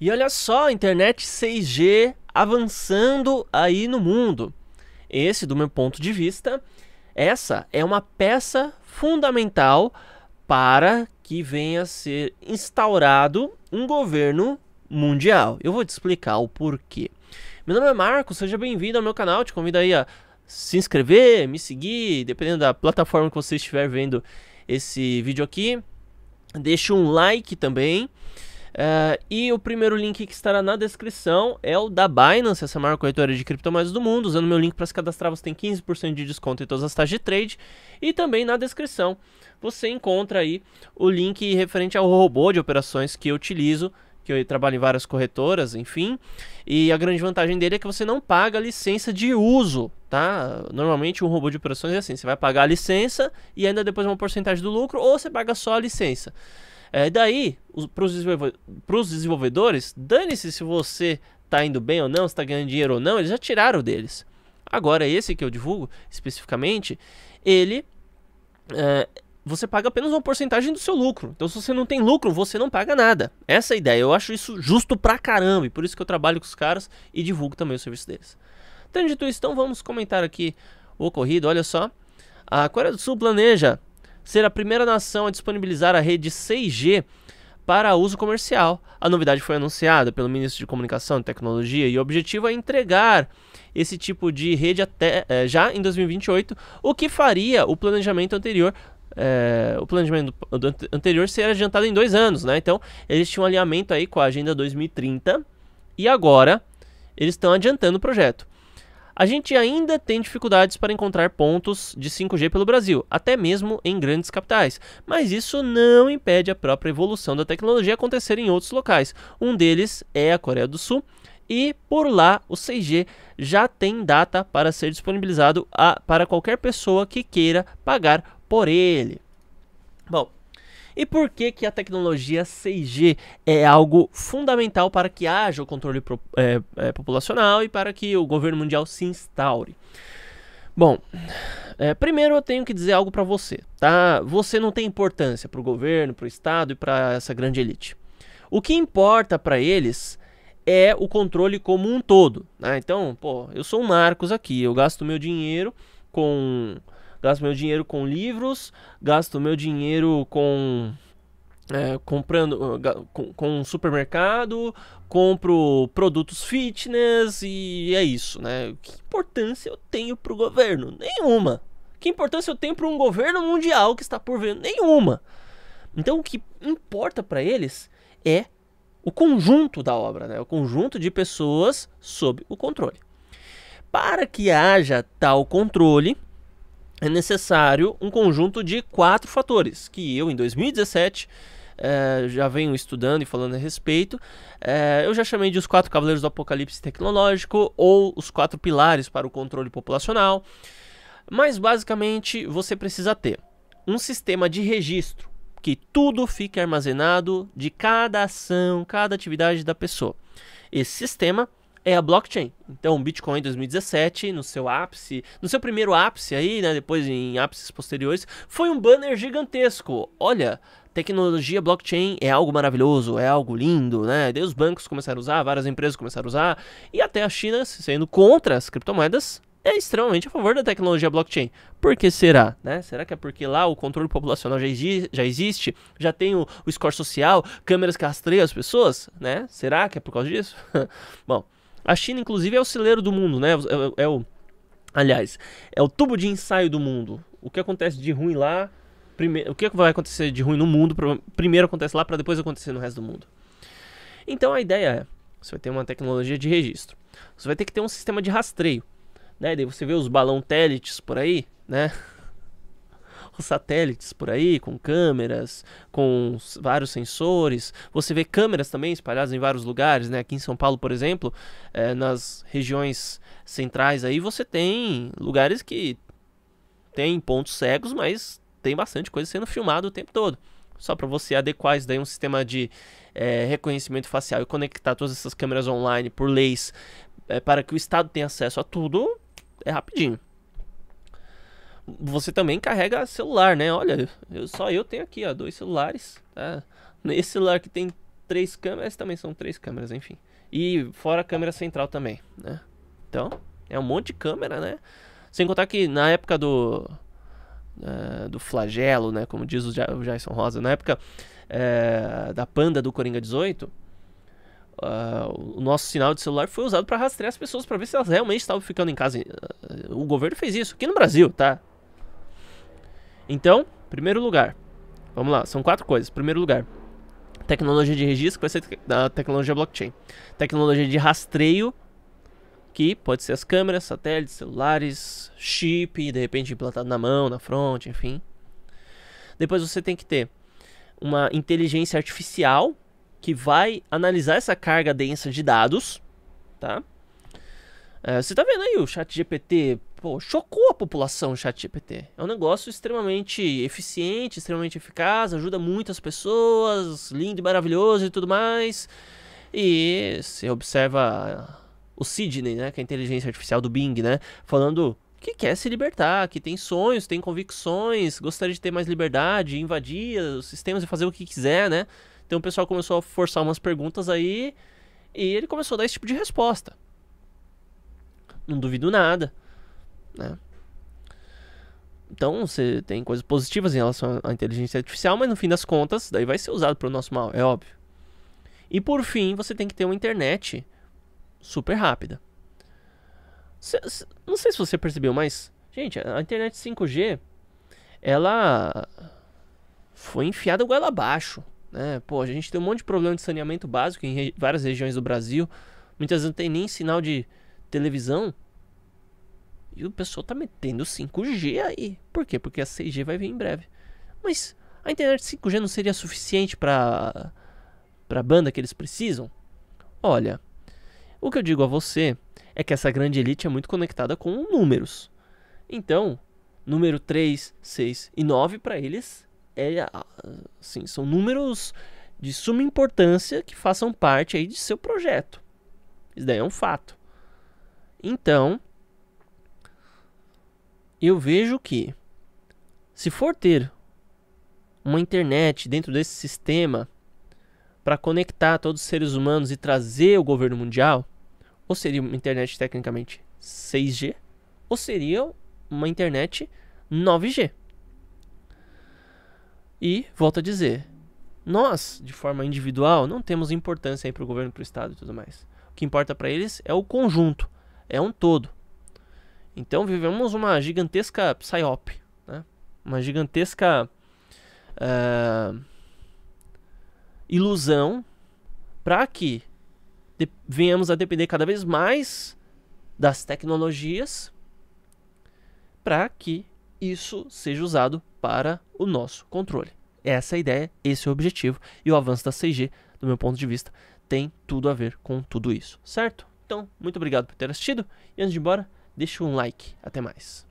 E olha só, internet 6G avançando aí no mundo. Esse, do meu ponto de vista, essa é uma peça fundamental para que venha a ser instaurado um governo mundial. Eu vou te explicar o porquê. Meu nome é Marcos, seja bem-vindo ao meu canal. Te convido aí a se inscrever, me seguir, dependendo da plataforma que você estiver vendo esse vídeo aqui. Deixa um like também. Uh, e o primeiro link que estará na descrição é o da Binance, essa maior corretora de criptomoedas do mundo. Usando meu link para se cadastrar, você tem 15% de desconto em todas as taxas de trade. E também na descrição você encontra aí o link referente ao robô de operações que eu utilizo, que eu trabalho em várias corretoras, enfim. E a grande vantagem dele é que você não paga licença de uso, tá? Normalmente um robô de operações é assim, você vai pagar a licença e ainda depois uma porcentagem do lucro ou você paga só a licença. É, daí, para os desenvolvedores, dane-se se você está indo bem ou não, se está ganhando dinheiro ou não, eles já tiraram deles. Agora, esse que eu divulgo especificamente, ele. É, você paga apenas uma porcentagem do seu lucro. Então, se você não tem lucro, você não paga nada. Essa é a ideia. Eu acho isso justo pra caramba. E por isso que eu trabalho com os caras e divulgo também o serviço deles. Então, dito isso, então, vamos comentar aqui o ocorrido. Olha só. A Coreia do Sul planeja ser a primeira nação a disponibilizar a rede 6G para uso comercial. A novidade foi anunciada pelo ministro de Comunicação e Tecnologia e o objetivo é entregar esse tipo de rede até eh, já em 2028, o que faria o planejamento anterior. Eh, o planejamento anterior ser adiantado em dois anos, né? Então, eles tinham um alinhamento aí com a Agenda 2030 e agora eles estão adiantando o projeto. A gente ainda tem dificuldades para encontrar pontos de 5G pelo Brasil, até mesmo em grandes capitais, mas isso não impede a própria evolução da tecnologia acontecer em outros locais. Um deles é a Coreia do Sul, e por lá o 6G já tem data para ser disponibilizado a, para qualquer pessoa que queira pagar por ele. Bom, e por que, que a tecnologia 6G é algo fundamental para que haja o controle pro, é, é, populacional e para que o governo mundial se instaure? Bom, é, primeiro eu tenho que dizer algo para você, tá? Você não tem importância para o governo, para o Estado e para essa grande elite. O que importa para eles é o controle como um todo. Né? Então, pô, eu sou um Marcos aqui, eu gasto meu dinheiro com gasto meu dinheiro com livros, gasto meu dinheiro com é, comprando ah, com, com um supermercado, compro produtos fitness e é isso, né? Que importância eu tenho para o governo? Nenhuma. Que importância eu tenho para um governo mundial que está por vir? Nenhuma. Então o que importa para eles é o conjunto da obra, né? O conjunto de pessoas sob o controle. Para que haja tal controle, é necessário um conjunto de quatro fatores que eu, em 2017, é, eh, já venho estudando e falando a respeito. É, eu já chamei de os quatro cavaleiros do apocalipse tecnológico ou os quatro pilares para o controle populacional. Mas basicamente você precisa ter um sistema de registro que tudo fique armazenado de cada ação, cada atividade da pessoa. Esse sistema é a blockchain. Então, o Bitcoin em 2017, no seu ápice, no seu primeiro ápice aí, né, depois em ápices posteriores, foi um banner gigantesco. Olha, tecnologia blockchain é algo maravilhoso, é algo lindo, né? Daí os bancos começaram a usar, várias empresas começaram a usar, e até a China sendo contra as criptomoedas, é extremamente a favor da tecnologia blockchain. Por que será? Né? Será que é porque lá o controle populacional já, exi já existe? Já tem o, o score social, câmeras que rastreiam as pessoas? Né? Será que é por causa disso? Bom, a China, inclusive, é o celeiro do mundo, né? É, é o, aliás, é o tubo de ensaio do mundo. O que acontece de ruim lá, primeiro, o que vai acontecer de ruim no mundo, primeiro acontece lá para depois acontecer no resto do mundo. Então a ideia é, você vai ter uma tecnologia de registro. Você vai ter que ter um sistema de rastreio, né? Daí você vê os balão télites por aí, né? satélites por aí, com câmeras, com vários sensores. Você vê câmeras também espalhadas em vários lugares, né? Aqui em São Paulo, por exemplo, é, nas regiões centrais aí, você tem lugares que tem pontos cegos, mas tem bastante coisa sendo filmada o tempo todo. Só para você adequar isso daí um sistema de é, reconhecimento facial e conectar todas essas câmeras online por leis é, para que o Estado tenha acesso a tudo, é rapidinho você também carrega celular, né? Olha, eu, só eu tenho aqui, ó, dois celulares, tá? Esse celular que tem três câmeras, também são três câmeras, enfim. E fora a câmera central também, né? Então, é um monte de câmera, né? Sem contar que na época do... Uh, do flagelo, né? Como diz o, ja o Jason Rosa. Na época uh, da panda do Coringa 18... Uh, ah, o nosso sinal de celular foi usado para rastrear as pessoas para ver se elas realmente estavam ficando em casa. Uh, o governo fez isso aqui no Brasil, tá? Então, primeiro lugar. Vamos lá, são quatro coisas. Primeiro lugar, tecnologia de registro, que vai ser da tecnologia blockchain. Tecnologia de rastreio, que pode ser as câmeras, satélites, celulares, chip, de repente implantado na mão, na fronte, enfim. Depois você tem que ter uma inteligência artificial que vai analisar essa carga densa de dados, tá? É, você tá vendo aí o chat GPT, pô, chocou a população o chat GPT. É um negócio extremamente eficiente, extremamente eficaz, ajuda muitas pessoas, lindo e maravilhoso e tudo mais. E você observa o Sidney, né, que é a inteligência artificial do Bing, né, falando que quer se libertar, que tem sonhos, tem convicções, gostaria de ter mais liberdade, invadir os sistemas e fazer o que quiser, né? Então o pessoal começou a forçar umas perguntas aí e ele começou a dar esse tipo de resposta. Não duvido nada, né? Então, você tem coisas positivas em relação à inteligência artificial, mas no fim das contas, daí vai ser usado para o nosso mal, é óbvio. E por fim, você tem que ter uma internet super rápida. C não sei se você percebeu, mas gente, a internet 5G ela foi enfiada goela abaixo, né? Pô, a gente tem um monte de problema de saneamento básico em re várias regiões do Brasil. Muitas vezes não tem nem sinal de televisão. E o pessoal tá metendo 5G aí. Por quê? Porque a 6G vai vir em breve. Mas a internet 5G não seria suficiente para para a banda que eles precisam? Olha, o que eu digo a você é que essa grande elite é muito conectada com números. Então, número 3, 6 e 9 para eles é assim, são números de suma importância que façam parte aí de seu projeto. Isso daí é um fato. Então, eu vejo que se for ter uma internet dentro desse sistema para conectar todos os seres humanos e trazer o governo mundial, ou seria uma internet tecnicamente 6G, ou seria uma internet 9G. E, volto a dizer, nós, de forma individual, não temos importância para o governo, para o Estado e tudo mais. O que importa para eles é o conjunto é um todo. Então vivemos uma gigantesca psyop, né? uma gigantesca uh, ilusão para que venhamos a depender cada vez mais das tecnologias para que isso seja usado para o nosso controle. Essa é a ideia, esse é o objetivo. E o avanço da 6G, do meu ponto de vista, tem tudo a ver com tudo isso, certo? Então, muito obrigado por ter assistido. E antes de ir embora, deixa um like. Até mais.